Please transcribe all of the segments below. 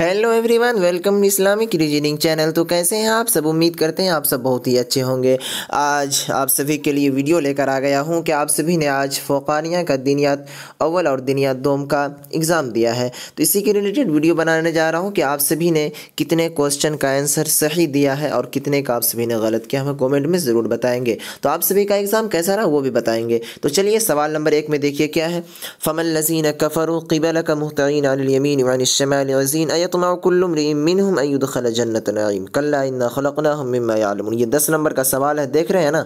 hello everyone welcome Islamic reasoning channel तो कैसे हैं आप सब उम्मीद करते हैं आप सब बहुत ही अच्छे होंगे आज आप सभी के लिए वीडियो लेकर आ गया हूं कि आप सभी ने आज फ़ोकानिया का दिनियात अव्वल और दिनियात दोम का एग्ज़ाम दिया है तो इसी के रिलेटेड वीडियो बनाने जा रहा हूं कि आप सभी ने कितने क्वेश्चन का आंसर सही दिया है और कितने का आप सभी ने गलत किया हमें कॉमेंट में ज़रूर बताएँगे तो आप सभी का एग्ज़ाम कैसा रहा वो भी बताएँगे तो चलिए सवाल नंबर एक में देखिए क्या है फ़मल नज़ीन कफ़र कबल का महतरीन अलमीन वानशमाल यतम कुल्लुम मिनहुम अयुद खल जन्नत नईम कल्ला इन्ना खलकना हम यालमून ये दस नंबर का सवाल है देख रहे हैं ना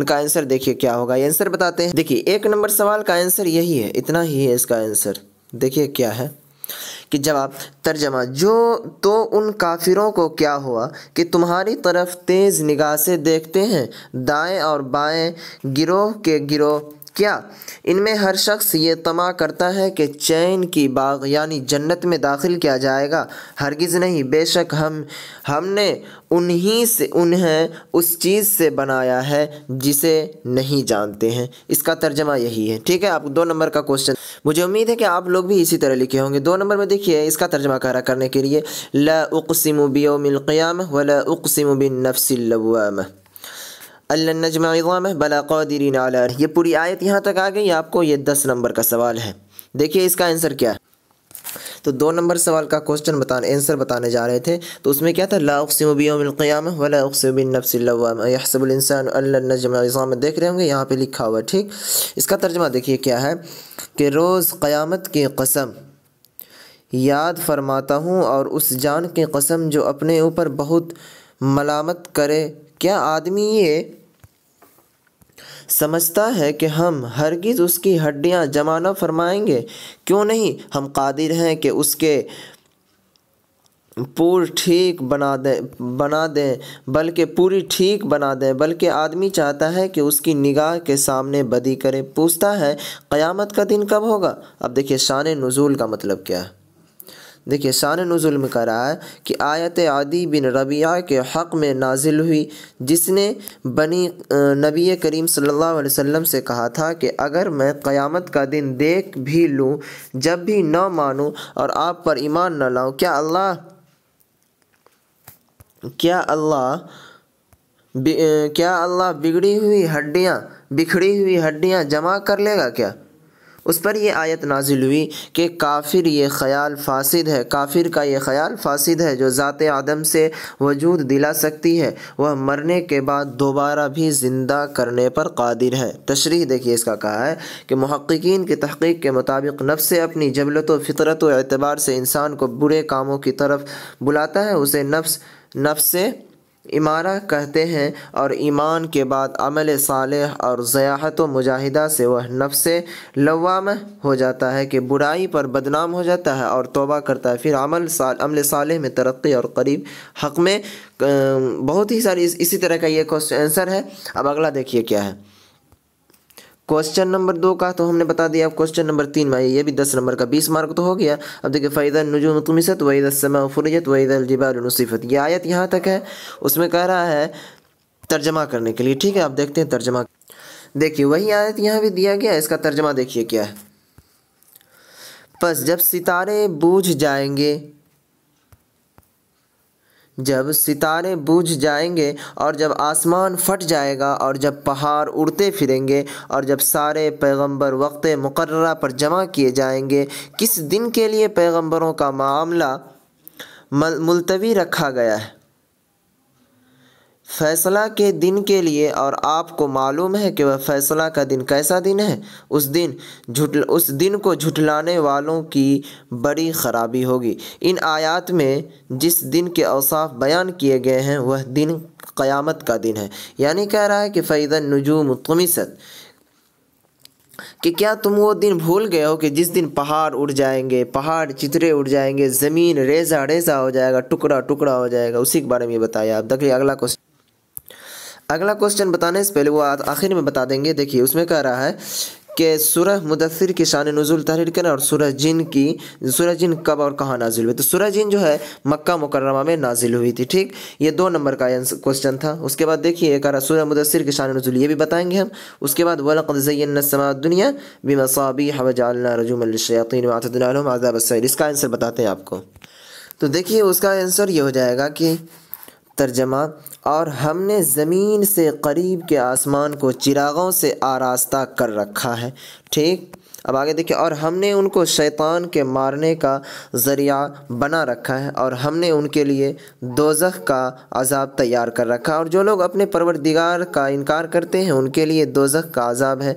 इनका आंसर देखिए क्या होगा ये आंसर बताते हैं देखिए एक नंबर सवाल का आंसर यही है इतना ही है इसका आंसर देखिए क्या है कि जवाब तर्जमा जो तो उन काफिरों को क्या हुआ कि तुम्हारी तरफ तेज़ निगाह से देखते हैं दाएं और बाएं गिरोह के गिरोह क्या इनमें हर शख्स ये तमा करता है कि चैन की बाग यानी जन्नत में दाखिल किया जाएगा हरगिज़ नहीं बेशक हम हमने उन्हीं से उन्हें उस चीज़ से बनाया है जिसे नहीं जानते हैं इसका तर्जमा यही है ठीक है आप दो नंबर का क्वेश्चन मुझे उम्मीद है कि आप लोग भी इसी तरह लिखे होंगे दो नंबर में देखिए इसका तर्जमा करा करने के लिए ला उकसिम व ला नफसिल्लवाम अल्लनजमा बला कौदरीन आला ये पूरी आयत यहाँ तक आ गई आपको ये दस नंबर का सवाल है देखिए इसका आंसर क्या है तो दो नंबर सवाल का क्वेश्चन बताने आंसर बताने जा रहे थे तो उसमें क्या था लाउसमबीम वला उकसबिन देख रहे होंगे यहाँ पे लिखा हुआ ठीक इसका तर्जमा देखिए क्या है कि रोज़ क़्यामत की कसम याद फरमाता हूँ और उस जान की कसम जो अपने ऊपर बहुत मलामत करे क्या आदमी ये समझता है कि हम हरगिज़ उसकी हड्डियां जमाना फरमाएंगे क्यों नहीं हम कादिर हैं कि उसके पूर ठीक बना दें बना दें बल्कि पूरी ठीक बना दें बल्कि आदमी चाहता है कि उसकी निगाह के सामने बदी करे पूछता है क़यामत का दिन कब होगा अब देखिए शान नज़ुल का मतलब क्या है देखिए शान नज़ुल में कह रहा है कि आयत आदि बिन रबिया के हक़ में नाजिल हुई जिसने बनी नबी करीम सल्लल्लाहु अलैहि वसल्लम से कहा था कि अगर मैं क़यामत का दिन देख भी लूँ जब भी न मानूँ और आप पर ईमान न लाऊँ क्या अल्लाह क्या अल्लाह क्या अल्लाह बिगड़ी हुई हड्डियाँ बिखरी हुई हड्डियाँ जमा कर लेगा क्या उस पर यह आयत नाजिल हुई कि काफिर ये ख्याल फासिद है काफिर का ये ख्याल फासिद है जो ज़ात आदम से वजूद दिला सकती है वह मरने के बाद दोबारा भी ज़िंदा करने पर कादिर है तशरी देखिए इसका कहा है कि महक्कीन की तहकीक के मुताबिक नफ्स अपनी जबलत फ़ितरत एतबार से इंसान को बुरे कामों की तरफ बुलाता है उसे नफ्स नफ्स से इमारा कहते हैं और ईमान के बाद अमल साल और ज़याहत व मुजाहिदा से वह नफ्स लवाम हो जाता है कि बुराई पर बदनाम हो जाता है और तोबा करता है फिर अमल साल अमल साल में तरक्की और करीब हक़ में बहुत ही सारी इस, इसी तरह का ये क्वेश्चन आंसर है अब अगला देखिए क्या है क्वेश्चन नंबर दो का तो हमने बता दिया अब क्वेश्चन नंबर तीन में ये भी दस नंबर का बीस मार्क तो हो गया अब देखिए फ़ैदा नजूम तुमिसत वहीद समा फुरजत वही अलजिबार ये आयत यहाँ तक है उसमें कह रहा है तर्जमा करने के लिए ठीक है आप देखते हैं तर्जमा देखिए वही आयत यहाँ भी दिया गया है इसका तर्जमा देखिए क्या है बस जब सितारे बूझ जाएंगे जब सितारे बूझ जाएंगे और जब आसमान फट जाएगा और जब पहाड़ उड़ते फिरेंगे और जब सारे पैगंबर वक्त मुकर पर जमा किए जाएंगे किस दिन के लिए पैगंबरों का मामला मुलतवी रखा गया है फैसला के दिन के लिए और आपको मालूम है कि वह फैसला का दिन कैसा दिन है उस दिन झुट उस दिन को झुठलाने वालों की बड़ी ख़राबी होगी इन आयात में जिस दिन के अवसाफ बयान किए गए हैं वह दिन क़यामत का दिन है यानी कह रहा है कि फ़ैज़ नजूम तमिसत कि क्या तुम वो दिन भूल गए हो कि जिस दिन पहाड़ उड़ जाएंगे पहाड़ चितरे उड़ जाएंगे ज़मीन रेजा रेजा हो जाएगा टुकड़ा टुकड़ा हो जाएगा उसी के बारे में बताया आप देख अगला क्वेश्चन अगला क्वेश्चन बताने से पहले वो आखिर में बता देंगे देखिए उसमें कह रहा है कि सूरह मुदसर की शान नज़ुल तहरीर करें और सूरह जिन की सूरह जिन कब और कहाँ नाजिल हुई तो सूरह जिन जो है मक्का मुकरमा में नाजिल हुई थी ठीक ये दो नंबर का क्वेश्चन था उसके बाद देखिए एक रहा सूरह मुदसर की शान नज़ुल ये भी बताएंगे हम उसके बाद वलकदसमा दुनिया बिमसाबी हवजालना रजूमशयातिन वातम आज़ाब इसका आंसर बताते हैं आपको तो देखिए उसका आंसर ये हो जाएगा कि तर्जमा और हमने ज़मीन से करीब के आसमान को चिरागों से आरास्ता कर रखा है ठीक अब आगे देखिए और हमने उनको शैतान के मारने का ज़रिया बना रखा है और हमने उनके लिए दोजख का अजाब तैयार कर रखा है और जो लोग अपने परवरदिगार का इनकार करते हैं उनके लिए दोजख का अजाब है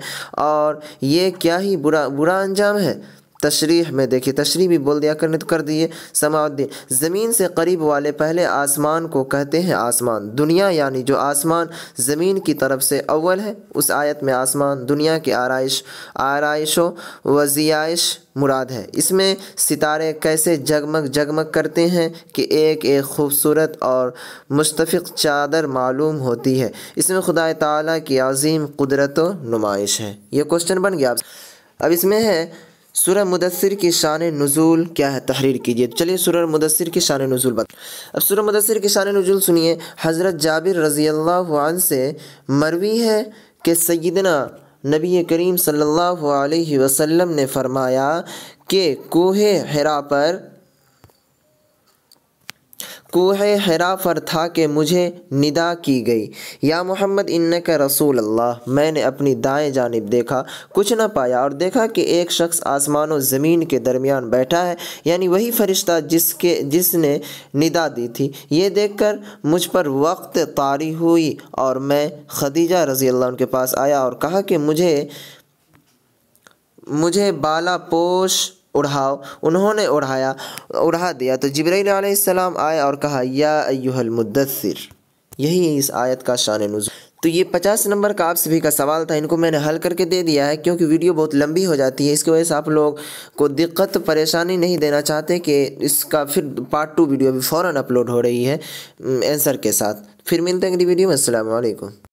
और ये क्या ही बुरा बुरा अंजाम है तशरीह में देखिए तशरी भी बोल दिया करने तो कर दिए समाउद्दीन ज़मीन से करीब वाले पहले आसमान को कहते हैं आसमान दुनिया यानी जो आसमान ज़मीन की तरफ से अव्वल है उस आयत में आसमान दुनिया की आरइश आरइशों व ज़ियाइश मुराद है इसमें सितारे कैसे जगमग जगमग करते हैं कि एक एक खूबसूरत और मुस्तफ़ चादर मालूम होती है इसमें खुदा ताली की अजीम कुदरत नुमाइश है ये क्वेश्चन बन गया अब इसमें है सुर मुदसर की शान नज़ुल क्या है तहरीर कीजिए चलिए सुर मुदसर की शान नज़ुल बता अब सुर मुदसर की शान नज़ुल सुनिए हज़रत जाबिर रज़ी अल्लाह से मरवी है कि सैदना नबी करीम सल्लल्लाहु अलैहि वसल्लम ने फरमाया कि कोहे हरा पर कोह हरा फर था कि मुझे निदा की गई या मोहम्मद इन्न का रसूल अल्लाह मैंने अपनी दाएं जानब देखा कुछ ना पाया और देखा कि एक शख्स आसमान और ज़मीन के दरमियान बैठा है यानी वही फ़रिश्ता जिसके जिसने निदा दी थी ये देखकर मुझ पर वक्त तारी हुई और मैं खदीजा रज़ी अल्लाह उनके पास आया और कहा कि मुझे मुझे बाला पोश उड़ाओ उन्होंने उड़ाया उड़ा दिया तो जबरील सलाम आए और कहा या अयुहल मुद्दसर यही है इस आयत का शान नज़ तो ये पचास नंबर का आप सभी का सवाल था इनको मैंने हल करके दे दिया है क्योंकि वीडियो बहुत लंबी हो जाती है इसकी वजह से आप लोग को दिक्कत परेशानी नहीं देना चाहते कि इसका फिर पार्ट टू वीडियो भी फ़ौर अपलोड हो रही है आंसर के साथ फिर मिलते हैं अगली वीडियो में असल